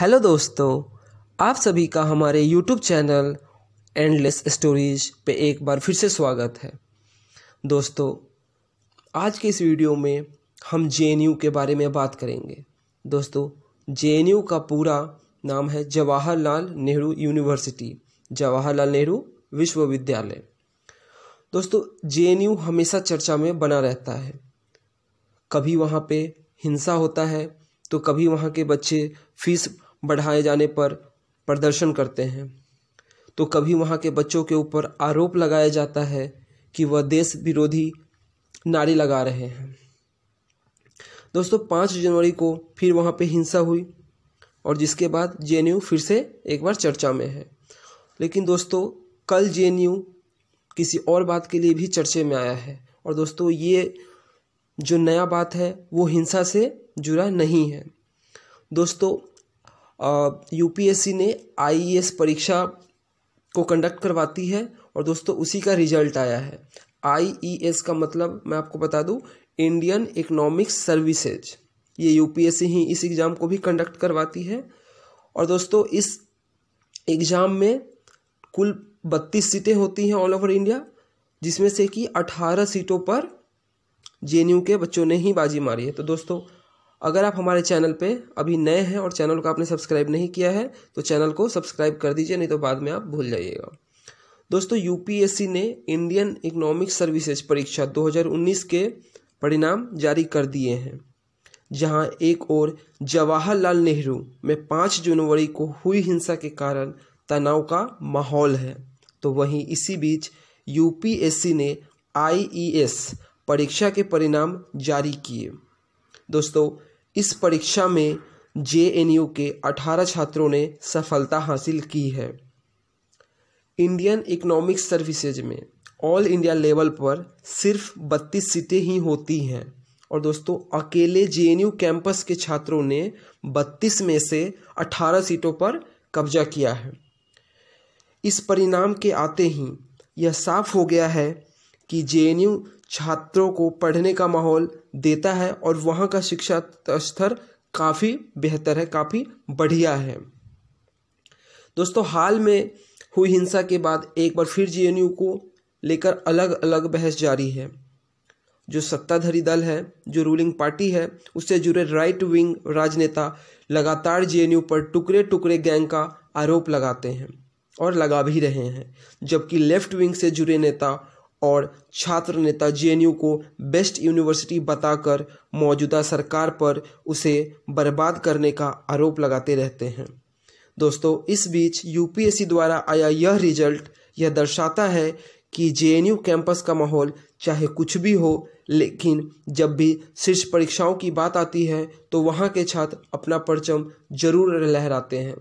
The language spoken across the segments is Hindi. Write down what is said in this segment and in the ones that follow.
हेलो दोस्तों आप सभी का हमारे यूट्यूब चैनल एंडलेस स्टोरीज पे एक बार फिर से स्वागत है दोस्तों आज के इस वीडियो में हम जे के बारे में बात करेंगे दोस्तों जे का पूरा नाम है जवाहरलाल नेहरू यूनिवर्सिटी जवाहरलाल नेहरू विश्वविद्यालय दोस्तों जे हमेशा चर्चा में बना रहता है कभी वहाँ पे हिंसा होता है तो कभी वहाँ के बच्चे फीस बढ़ाए जाने पर प्रदर्शन करते हैं तो कभी वहाँ के बच्चों के ऊपर आरोप लगाया जाता है कि वह देश विरोधी नारी लगा रहे हैं दोस्तों पाँच जनवरी को फिर वहाँ पे हिंसा हुई और जिसके बाद जे फिर से एक बार चर्चा में है लेकिन दोस्तों कल जे किसी और बात के लिए भी चर्चे में आया है और दोस्तों ये जो नया बात है वो हिंसा से जुड़ा नहीं है दोस्तों यूपीएससी ने आईएएस e परीक्षा को कंडक्ट करवाती है और दोस्तों उसी का रिजल्ट आया है आईईएस e का मतलब मैं आपको बता दूं इंडियन इकोनॉमिक सर्विसेज ये यूपीएससी ही इस एग्ज़ाम को भी कंडक्ट करवाती है और दोस्तों इस एग्ज़ाम में कुल बत्तीस सीटें होती हैं ऑल ओवर इंडिया जिसमें से कि अठारह सीटों पर जे के बच्चों ने ही बाजी मारी है तो दोस्तों अगर आप हमारे चैनल पे अभी नए हैं और चैनल को आपने सब्सक्राइब नहीं किया है तो चैनल को सब्सक्राइब कर दीजिए नहीं तो बाद में आप भूल जाइएगा दोस्तों यूपीएससी ने इंडियन इकोनॉमिक सर्विसेज परीक्षा 2019 के परिणाम जारी कर दिए हैं जहां एक ओर जवाहरलाल नेहरू में 5 जनवरी को हुई हिंसा के कारण तनाव का माहौल है तो वहीं इसी बीच यूपीएससी ने आईईएस परीक्षा के परिणाम जारी किए दोस्तों इस परीक्षा में जे के 18 छात्रों ने सफलता हासिल की है इंडियन इकोनॉमिक सर्विसेज में ऑल इंडिया लेवल पर सिर्फ 32 सीटें ही होती हैं और दोस्तों अकेले जे कैंपस के छात्रों ने 32 में से 18 सीटों पर कब्जा किया है इस परिणाम के आते ही यह साफ हो गया है कि जे छात्रों को पढ़ने का माहौल देता है और वहाँ का शिक्षा स्तर काफ़ी बेहतर है काफ़ी बढ़िया है दोस्तों हाल में हुई हिंसा के बाद एक बार फिर जे को लेकर अलग अलग बहस जारी है जो सत्ताधारी दल है जो रूलिंग पार्टी है उससे जुड़े राइट विंग राजनेता लगातार जे पर टुकड़े टुकड़े गैंग का आरोप लगाते हैं और लगा भी रहे हैं जबकि लेफ्ट विंग से जुड़े नेता और छात्र नेता जे को बेस्ट यूनिवर्सिटी बताकर मौजूदा सरकार पर उसे बर्बाद करने का आरोप लगाते रहते हैं दोस्तों इस बीच यूपीएससी द्वारा आया यह रिजल्ट यह दर्शाता है कि जे कैंपस का माहौल चाहे कुछ भी हो लेकिन जब भी शीर्ष परीक्षाओं की बात आती है तो वहाँ के छात्र अपना परचम जरूर लहराते हैं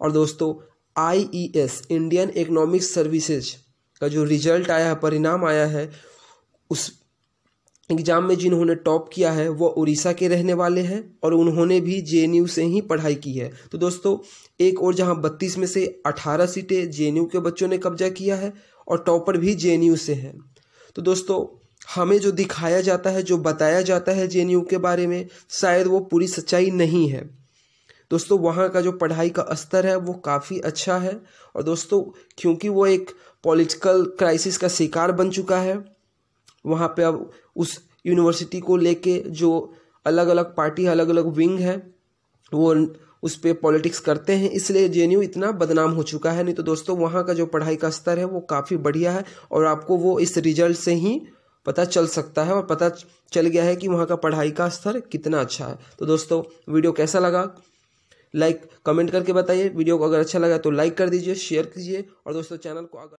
और दोस्तों आई इंडियन इकोनॉमिक सर्विसेज का जो रिजल्ट आया है परिणाम आया है उस एग्ज़ाम में जिन्होंने टॉप किया है वो उड़ीसा के रहने वाले हैं और उन्होंने भी जे से ही पढ़ाई की है तो दोस्तों एक और जहां 32 में से 18 सीटें जे के बच्चों ने कब्जा किया है और टॉपर भी जे से हैं तो दोस्तों हमें जो दिखाया जाता है जो बताया जाता है जे के बारे में शायद वो पूरी सच्चाई नहीं है दोस्तों वहाँ का जो पढ़ाई का स्तर है वो काफ़ी अच्छा है और दोस्तों क्योंकि वो एक पॉलिटिकल क्राइसिस का शिकार बन चुका है वहाँ पे अब उस यूनिवर्सिटी को लेके जो अलग अलग पार्टी अलग अलग विंग है वो उस पर पॉलिटिक्स करते हैं इसलिए जे इतना बदनाम हो चुका है नहीं तो दोस्तों वहाँ का जो पढ़ाई का स्तर है वो काफ़ी बढ़िया है और आपको वो इस रिजल्ट से ही पता चल सकता है और पता चल गया है कि वहाँ का पढ़ाई का स्तर कितना अच्छा है तो दोस्तों वीडियो कैसा लगा लाइक कमेंट करके बताइए वीडियो को अगर अच्छा लगा तो लाइक कर दीजिए शेयर कीजिए और दोस्तों चैनल को अगर